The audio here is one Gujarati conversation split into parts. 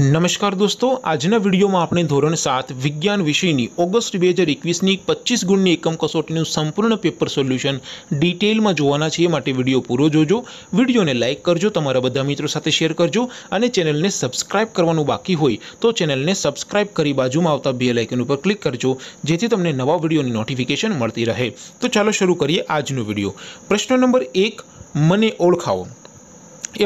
નમસ્કાર દોસ્તો આજના વિડીયોમાં આપણે ધોરણ સાત વિજ્ઞાન વિષયની ઓગસ્ટ બે હજાર એકવીસની પચીસ ગુણની એકમ કસોટીનું સંપૂર્ણ પેપર સોલ્યુશન ડિટેલમાં જોવાના છે એ માટે વિડીયો પૂરો જોજો વિડીયોને લાઇક કરજો તમારા બધા મિત્રો સાથે શેર કરજો અને ચેનલને સબસ્ક્રાઇબ કરવાનું બાકી હોય તો ચેનલને સબસ્ક્રાઇબ કરી બાજુમાં આવતા બે લાઇકન ઉપર ક્લિક કરજો જેથી તમને નવા વિડીયોની નોટિફિકેશન મળતી રહે તો ચાલો શરૂ કરીએ આજનો વિડીયો પ્રશ્ન નંબર એક મને ઓળખાવો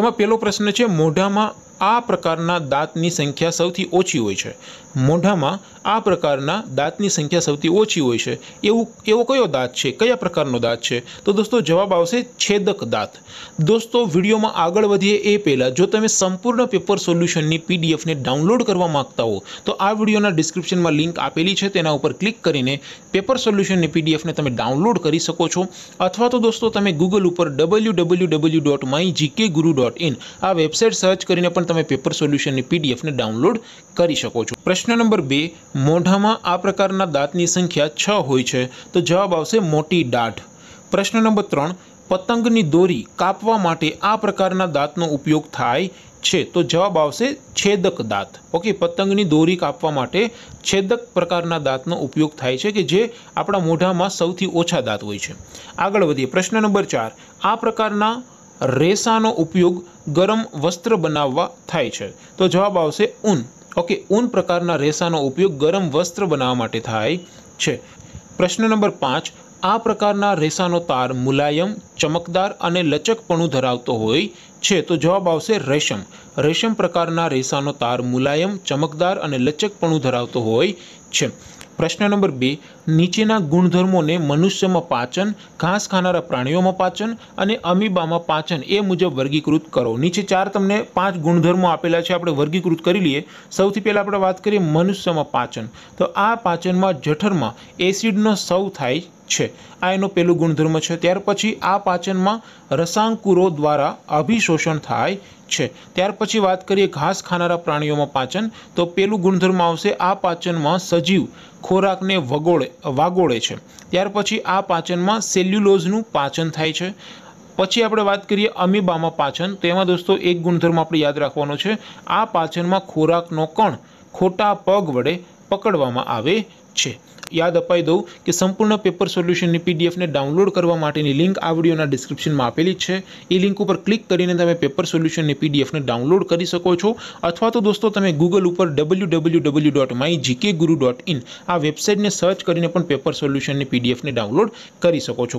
એમાં પહેલો પ્રશ્ન છે મોઢામાં આ પ્રકારના દાંતની સંખ્યા સૌથી ઓછી હોય છે મોઢામાં આ પ્રકારના દાંતની સંખ્યા સૌથી ઓછી હોય છે એવું એવો કયો દાંત છે કયા પ્રકારનો દાંત છે તો દોસ્તો જવાબ આવશે છેદક દાંત દોસ્તો વિડીયોમાં આગળ વધીએ એ પહેલાં જો તમે સંપૂર્ણ પેપર સોલ્યુશનની પીડીએફને ડાઉનલોડ કરવા માગતા હો તો આ વિડીયોના ડિસ્ક્રિપ્શનમાં લિંક આપેલી છે તેના ઉપર ક્લિક કરીને પેપર સોલ્યુશનની પીડીએફને તમે ડાઉનલોડ કરી શકો છો અથવા તો દોસ્તો તમે ગૂગલ ઉપર W W W dot my GK guru dot in આ વેબસાઇટ સર્ચ કરીને પણ તમે તમે પેપર સોલ્યુશનની પીડીએફને ડાઉનલોડ કરી શકો છો પ્રશ્ન નંબર બે મોઢામાં આ પ્રકારના દાંતની સંખ્યા છ હોય છે તો જવાબ આવશે મોટી દાઢ પ્રશ્ન નંબર ત્રણ પતંગની દોરી કાપવા માટે આ પ્રકારના દાંતનો ઉપયોગ થાય છે તો જવાબ આવશે છેદક દાંત ઓકે પતંગની દોરી કાપવા માટે છેદક પ્રકારના દાંતનો ઉપયોગ થાય છે કે જે આપણા મોઢામાં સૌથી ઓછા દાંત હોય છે આગળ વધીએ પ્રશ્ન નંબર ચાર આ પ્રકારના રેસાનો ઉપયોગ ગરમ વસ્ત્ર બનાવવા થાય છે તો જવાબ આવશે ઊન ઓકે ઊન પ્રકારના રેસાનો ઉપયોગ ગરમ વસ્ત્ર બનાવવા માટે થાય છે પ્રશ્ન નંબર પાંચ આ પ્રકારના રેસાનો તાર મુલાયમ ચમકદાર અને લચકપણું ધરાવતો હોય છે તો જવાબ આવશે રેશમ રેશમ પ્રકારના રેસાનો તાર મુલાયમ ચમકદાર અને લચકપણું ધરાવતો હોય છે પ્રશ્ન નંબર બે નીચેના ગુણધર્મોને મનુષ્યમાં પાચન ઘાસ ખાનારા પ્રાણીઓમાં પાચન અને અમીબામાં પાચન એ મુજબ વર્ગીકૃત કરો નીચે ચાર તમને પાંચ ગુણધર્મો આપેલા છે આપણે વર્ગીકૃત કરી લઈએ સૌથી પહેલાં આપણે વાત કરીએ મનુષ્યમાં પાચન તો આ પાચનમાં જઠરમાં એસિડનો સૌ થાય છે આ એનો પહેલું ગુણધર્મ છે ત્યાર પછી આ પાચનમાં રસાંકુરો દ્વારા અભિશોષણ થાય છે ત્યાર પછી વાત કરીએ ઘાસ ખાનારા પ્રાણીઓમાં પાચન તો પેલું ગુણધર્મ આવશે આ પાચનમાં સજીવ ખોરાકને વગોળે વાગોળે છે ત્યાર પછી આ પાચનમાં સેલ્યુલોઝનું પાચન થાય છે પછી આપણે વાત કરીએ અમીબામાં પાચન તો એમાં દોસ્તો એક ગુણધર્મ આપણે યાદ રાખવાનો છે આ પાચનમાં ખોરાકનો કણ ખોટા પગ વડે પકડવામાં આવે છે યાદ અપાઈ દો કે સંપૂર્ણ પેપર સોલ્યુશન ની પીડીએફ ને ડાઉનલોડ કરવા માટેની લિંક આ વિડિયોના ડિસ્ક્રિપ્શનમાં આપેલી છે ઈ લિંક ઉપર ક્લિક કરીને તમે પેપર સોલ્યુશન ની પીડીએફ ને ડાઉનલોડ કરી શકો છો અથવા તો દોસ્તો તમે Google ઉપર www.mygkguru.in આ વેબસાઈટ ને સર્ચ કરીને પણ પેપર સોલ્યુશન ની પીડીએફ ને ડાઉનલોડ કરી શકો છો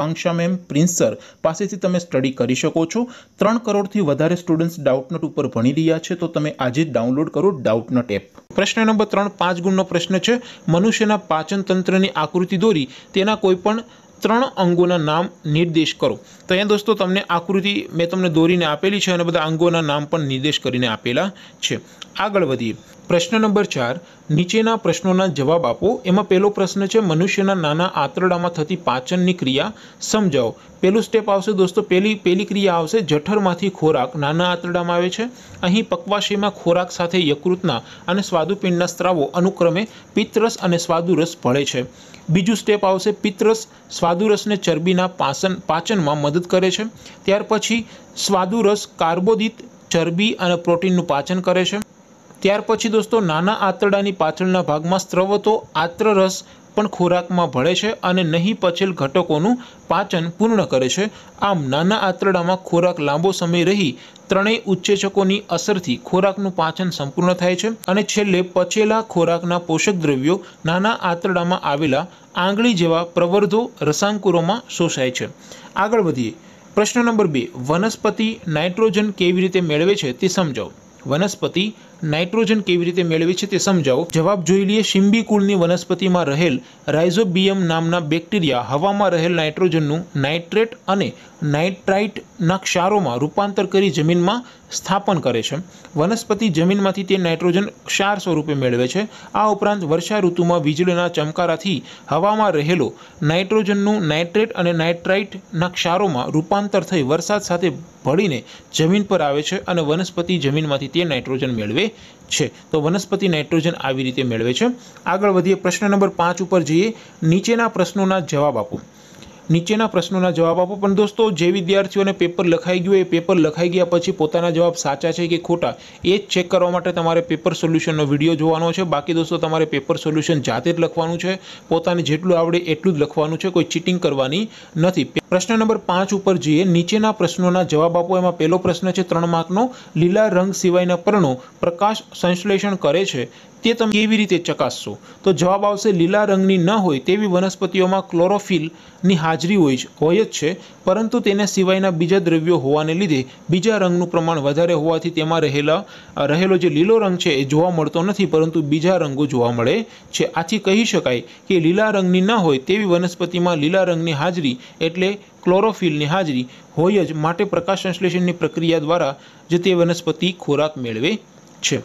આકાંક્ષા મેમ પ્રિન્સર પાસેથી તમે સ્ટડી કરી શકો છો ત્રણ કરોડથી વધારે સ્ટુડન્ટ્સ ડાઉટનટ ઉપર ભણી રહ્યા છે તો તમે આજે જ ડાઉનલોડ કરો ડાઉટનટ એપ પ્રશ્ન નંબર ત્રણ પાંચ ગુણનો પ્રશ્ન છે મનુષ્યના પાચન તંત્રની આકૃતિ દોરી તેના કોઈપણ ત્રણ અંગોના નામ નિર્દેશ કરો તો અહીંયા દોસ્તો તમને આકૃતિ મેં તમને દોરીને આપેલી છે અને બધા અંગોના નામ પણ નિર્દેશ કરીને આપેલા છે આગળ વધીએ પ્રશ્ન નંબર ચાર નીચેના પ્રશ્નોના જવાબ આપો એમાં પહેલો પ્રશ્ન છે મનુષ્યના નાના આંતરડામાં થતી પાચનની ક્રિયા સમજાવો પહેલું સ્ટેપ આવશે દોસ્તો પહેલી પહેલી ક્રિયા આવશે જઠરમાંથી ખોરાક નાના આંતરડામાં આવે છે અહીં પક્વાશયમાં ખોરાક સાથે યકૃતના અને સ્વાદુપિંડના સ્ત્રાવો અનુક્રમે પિત્તરસ અને સ્વાદુરસ ભળે છે બીજું સ્ટેપ આવશે પિત્તરસ સ્વાદુરસને ચરબીના પાચન પાચનમાં મદદ કરે છે ત્યાર પછી સ્વાદુરસ કાર્બોદિત ચરબી અને પ્રોટીનનું પાચન કરે છે ત્યાર પછી દોસ્તો નાના આંતરડાની પાછળના ભાગમાં સ્ત્રવતો આંત્રરસ પણ ખોરાકમાં ભળે છે અને નહીં પછેલ ઘટકોનું પાચન પૂર્ણ કરે છે આમ નાના આંતરડામાં ખોરાક લાંબો સમય રહી ત્રણેય ઉચ્ચેચકોની અસરથી ખોરાકનું પાચન સંપૂર્ણ થાય છે અને છેલ્લે પચેલા ખોરાકના પોષક દ્રવ્યો નાના આંતરડામાં આવેલા આંગળી જેવા પ્રવર્ધો રસાંકુરોમાં શોષાય છે આગળ વધીએ પ્રશ્ન નંબર બે વનસ્પતિ નાઇટ્રોજન કેવી રીતે મેળવે છે તે સમજાવો વનસ્પતિ નાઇટ્રોજન કેવી રીતે મેળવે છે તે સમજાવો જવાબ જોઈ લઈએ શિંબી કુળની વનસ્પતિમાં રહેલ રાઇઝોબિયમ નામના બેક્ટેરિયા હવામાં રહેલ નાઇટ્રોજનનું નાઇટ્રેટ અને નાઇટ્રાઇટના ક્ષારોમાં રૂપાંતર કરી જમીનમાં સ્થાપન કરે છે વનસ્પતિ જમીનમાંથી તે નાઇટ્રોજન ક્ષાર સ્વરૂપે મેળવે છે આ ઉપરાંત વર્ષા ઋતુમાં વીજળીના ચમકારાથી હવામાં રહેલો નાઇટ્રોજનનું નાઇટ્રેટ અને નાઇટ્રાઇટના ક્ષારોમાં રૂપાંતર થઈ વરસાદ સાથે ભળીને જમીન પર આવે છે અને વનસ્પતિ જમીનમાંથી તે નાઇટ્રોજન મેળવે છે તો વનસ્પતિ નાઇટ્રોજન આવી રીતે મેળવે છે આગળ વધીએ પ્રશ્ન નંબર પાંચ ઉપર જઈએ નીચેના પ્રશ્નોના જવાબ આપો નીચેના પ્રશ્નોના જવાબ આપો પણ દોસ્તો જે વિદ્યાર્થીઓને પેપર લખાઈ ગયું એ પેપર લખાઈ ગયા પછી પોતાના જવાબ સાચા છે કે ખોટા એ જ ચેક કરવા માટે તમારે પેપર સોલ્યુશનનો વિડીયો જોવાનો છે બાકી દોસ્તો તમારે પેપર સોલ્યુશન જાતે જ લખવાનું છે પોતાને જેટલું આવડે એટલું જ લખવાનું છે કોઈ ચીટિંગ કરવાની નથી પ્રશ્ન નંબર પાંચ ઉપર જઈએ નીચેના પ્રશ્નોના જવાબ આપો એમાં પહેલો પ્રશ્ન છે ત્રણ માર્કનો લીલા રંગ સિવાયના પર્ણો પ્રકાશ સંશ્લેષણ કરે છે તે તમે કેવી રીતે ચકાસશો તો જવાબ આવશે લીલા રંગની ન હોય તેવી વનસ્પતિઓમાં ક્લોરોફિલની હાજરી હાજરી હોય જ હોય જ છે પરંતુ તેના સિવાયના બીજા દ્રવ્યો હોવાને લીધે બીજા રંગનું પ્રમાણ વધારે હોવાથી તેમાં રહેલા રહેલો જે લીલો રંગ છે એ જોવા મળતો નથી પરંતુ બીજા રંગો જોવા મળે છે આથી કહી શકાય કે લીલા રંગની ન હોય તેવી વનસ્પતિમાં લીલા રંગની હાજરી એટલે ક્લોરોફિલની હાજરી હોય જ માટે પ્રકાશ સંશ્લેષણની પ્રક્રિયા દ્વારા જે તે વનસ્પતિ ખોરાક મેળવે છે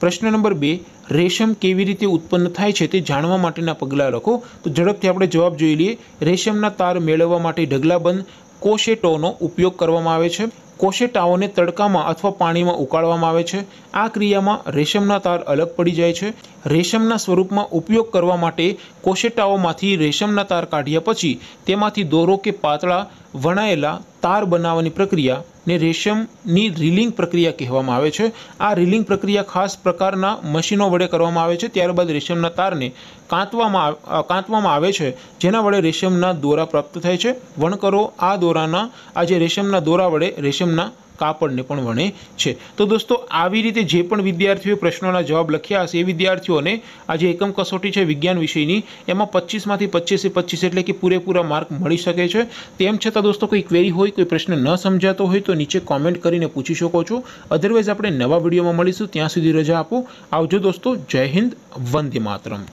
પ્રશ્ન નંબર બે રેશમ કેવી રીતે ઉત્પન્ન થાય છે તે જાણવા માટેના પગલાં લખો તો ઝડપથી આપણે જવાબ જોઈ લઈએ રેશમના તાર મેળવવા માટે ઢગલાબંધ કોશેટોનો ઉપયોગ કરવામાં આવે છે કોશેટાઓને તડકામાં અથવા પાણીમાં ઉકાળવામાં આવે છે આ ક્રિયામાં રેશમના તાર અલગ પડી જાય છે રેશમના સ્વરૂપમાં ઉપયોગ કરવા માટે કોશેટાઓમાંથી રેશમના તાર કાઢ્યા પછી તેમાંથી દોરો કે પાતળા વણાયેલા તાર બનાવવાની પ્રક્રિયા ને રેશમની રીલિંગ પ્રક્રિયા કહેવામાં આવે છે આ રીલિંગ પ્રક્રિયા ખાસ પ્રકારના મશીનો વડે કરવામાં આવે છે ત્યારબાદ રેશમના તારને કાંતવામાં કાંતવામાં આવે છે જેના વડે રેશમના દોરા પ્રાપ્ત થાય છે વણકરો આ દોરાના આ જે રેશમના દોરા વડે રેશમના કાપડને પણ વણે છે તો દોસ્તો આવી રીતે જે પણ વિદ્યાર્થીઓએ પ્રશ્નોના જવાબ લખ્યા હશે એ વિદ્યાર્થીઓને આજે એકમ કસોટી છે વિજ્ઞાન વિષયની એમાં પચીસમાંથી પચીસે પચીસ એટલે કે પૂરેપૂરા માર્ક મળી શકે છે તેમ છતાં દોસ્તો કોઈ ક્વેરી હોય કોઈ પ્રશ્ન ન સમજાતો હોય તો નીચે કોમેન્ટ કરીને પૂછી શકો છો અધરવાઇઝ આપણે નવા વિડીયોમાં મળીશું ત્યાં સુધી રજા આપો આવજો દોસ્તો જય હિન્દ વંદે માતરમ